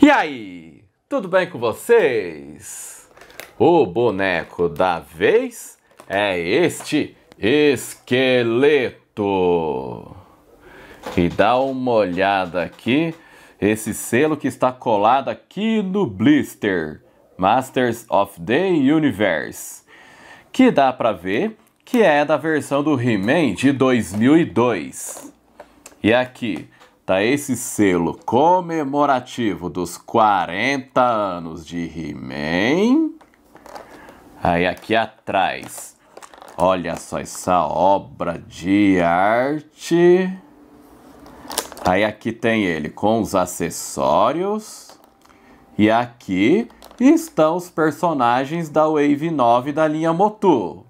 E aí, tudo bem com vocês? O boneco da vez é este esqueleto. E dá uma olhada aqui, esse selo que está colado aqui no blister, Masters of the Universe, que dá para ver que é da versão do He-Man de 2002. E aqui, tá esse selo comemorativo dos 40 anos de He-Man. Aí aqui atrás, olha só essa obra de arte. Aí aqui tem ele com os acessórios. E aqui estão os personagens da Wave 9 da linha Motu.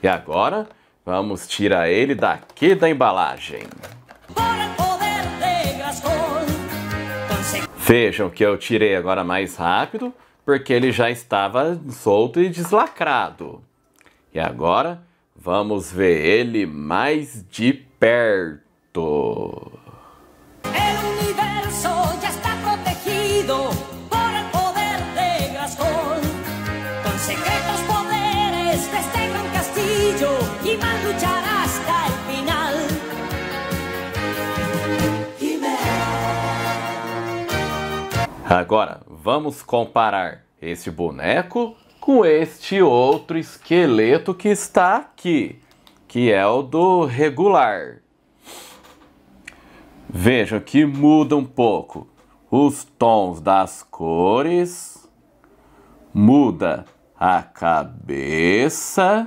E agora vamos tirar ele daqui da embalagem. Vejam que eu tirei agora mais rápido, porque ele já estava solto e deslacrado. E agora vamos ver ele mais de perto. Agora, vamos comparar este boneco com este outro esqueleto que está aqui, que é o do regular. Vejam que muda um pouco os tons das cores, muda a cabeça,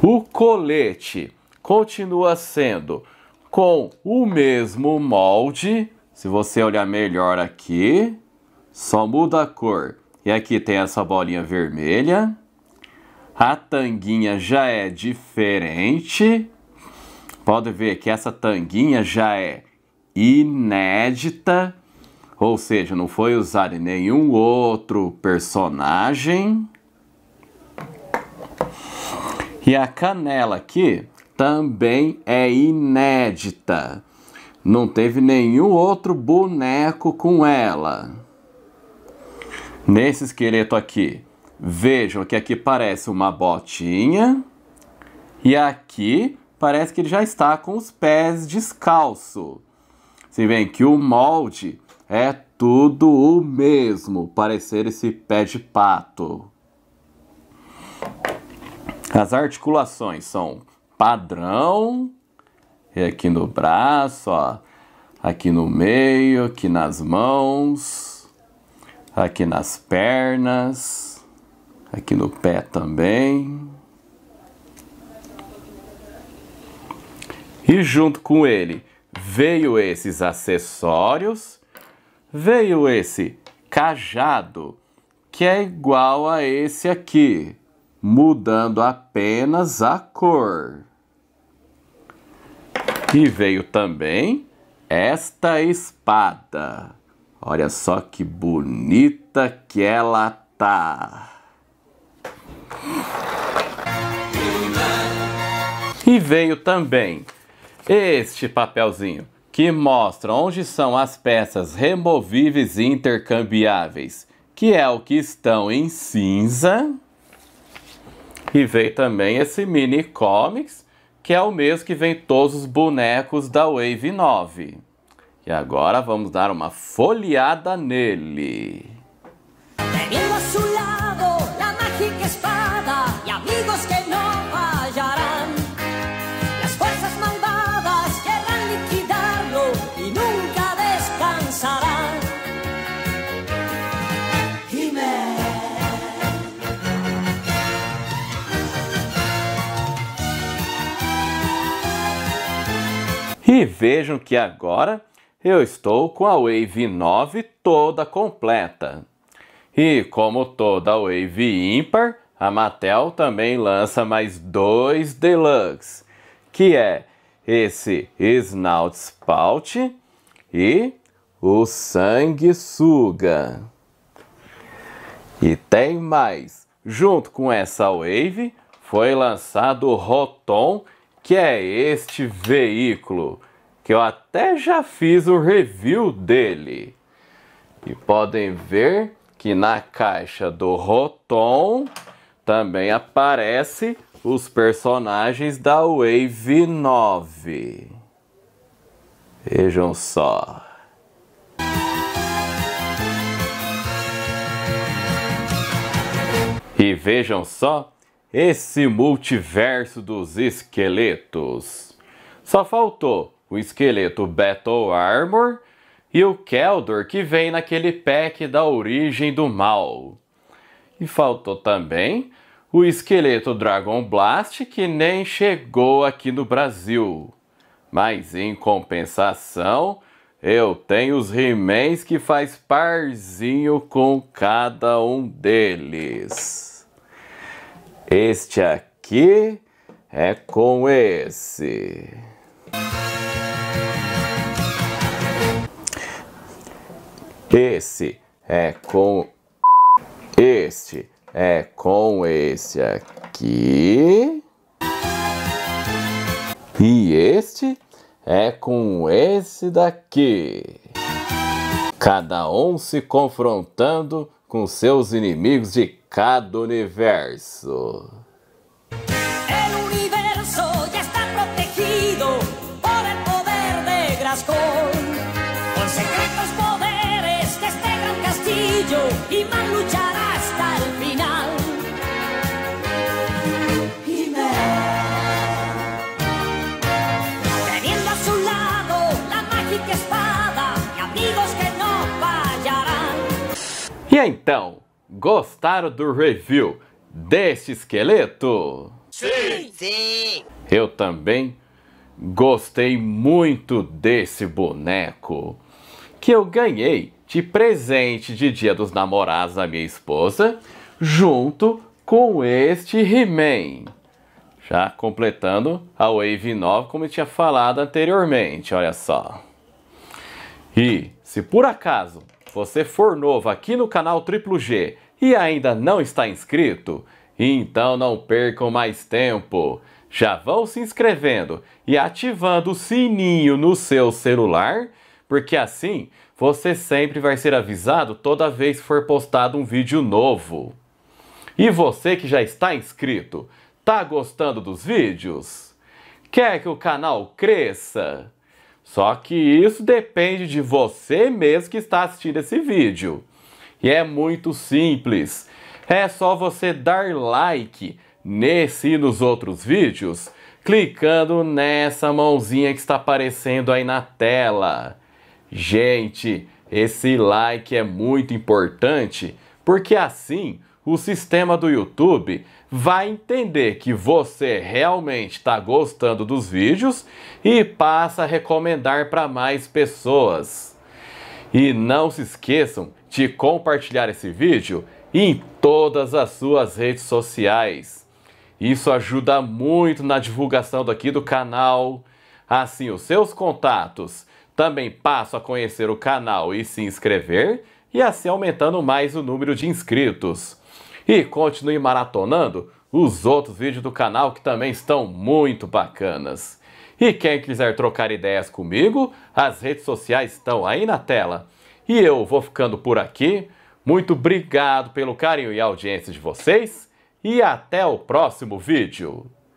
o colete continua sendo com o mesmo molde, se você olhar melhor aqui, só muda a cor. E aqui tem essa bolinha vermelha. A tanguinha já é diferente. Pode ver que essa tanguinha já é inédita, ou seja, não foi usada em nenhum outro personagem. E a canela aqui também é inédita. Não teve nenhum outro boneco com ela. Nesse esqueleto aqui, vejam que aqui parece uma botinha. E aqui parece que ele já está com os pés descalço. Se bem que o molde é tudo o mesmo, parecer esse pé de pato. As articulações são padrão, e aqui no braço, ó. Aqui no meio, aqui nas mãos, aqui nas pernas, aqui no pé também. E junto com ele veio esses acessórios, veio esse cajado, que é igual a esse aqui, mudando apenas a cor. E veio também esta espada. Olha só que bonita que ela tá. E veio também este papelzinho que mostra onde são as peças removíveis e intercambiáveis, que é o que estão em cinza. E veio também esse mini comics que é o mês que vem todos os bonecos da Wave 9. E agora vamos dar uma folheada nele. E vejam que agora eu estou com a Wave 9 toda completa. E como toda Wave ímpar, a Mattel também lança mais dois Deluxe, que é esse Snout Spout e o Sanguessuga. E tem mais. Junto com essa Wave, foi lançado o Rotom que é este veículo, que eu até já fiz o review dele. E podem ver que na caixa do Rotom também aparece os personagens da Wave 9. Vejam só. E vejam só esse multiverso dos esqueletos. Só faltou o esqueleto Battle Armor e o Keldor que vem naquele pack da Origem do Mal. E faltou também o esqueleto Dragon Blast que nem chegou aqui no Brasil. Mas em compensação, eu tenho os He-Mans que faz parzinho com cada um deles. Este aqui é com esse. Esse é com este é com esse aqui. E este é com esse daqui. Cada um se confrontando com seus inimigos de cada universo. então, gostaram do review deste esqueleto? Sim! Sim! Eu também gostei muito desse boneco que eu ganhei de presente de Dia dos Namorados da minha esposa, junto com este He-Man. Já completando a Wave 9, como eu tinha falado anteriormente, olha só. E se por acaso você for novo aqui no canal Triplo G e ainda não está inscrito, então não percam mais tempo. Já vão se inscrevendo e ativando o sininho no seu celular, porque assim você sempre vai ser avisado toda vez que for postado um vídeo novo. E você que já está inscrito, tá gostando dos vídeos? Quer que o canal cresça? Só que isso depende de você mesmo que está assistindo esse vídeo. E é muito simples. É só você dar like nesse e nos outros vídeos clicando nessa mãozinha que está aparecendo aí na tela. Gente, esse like é muito importante porque assim o sistema do YouTube vai entender que você realmente está gostando dos vídeos e passa a recomendar para mais pessoas. E não se esqueçam de compartilhar esse vídeo em todas as suas redes sociais. Isso ajuda muito na divulgação daqui do canal. Assim, os seus contatos também passam a conhecer o canal e se inscrever, e assim aumentando mais o número de inscritos. E continue maratonando os outros vídeos do canal que também estão muito bacanas. E quem quiser trocar ideias comigo, as redes sociais estão aí na tela. E eu vou ficando por aqui. Muito obrigado pelo carinho e audiência de vocês e até o próximo vídeo.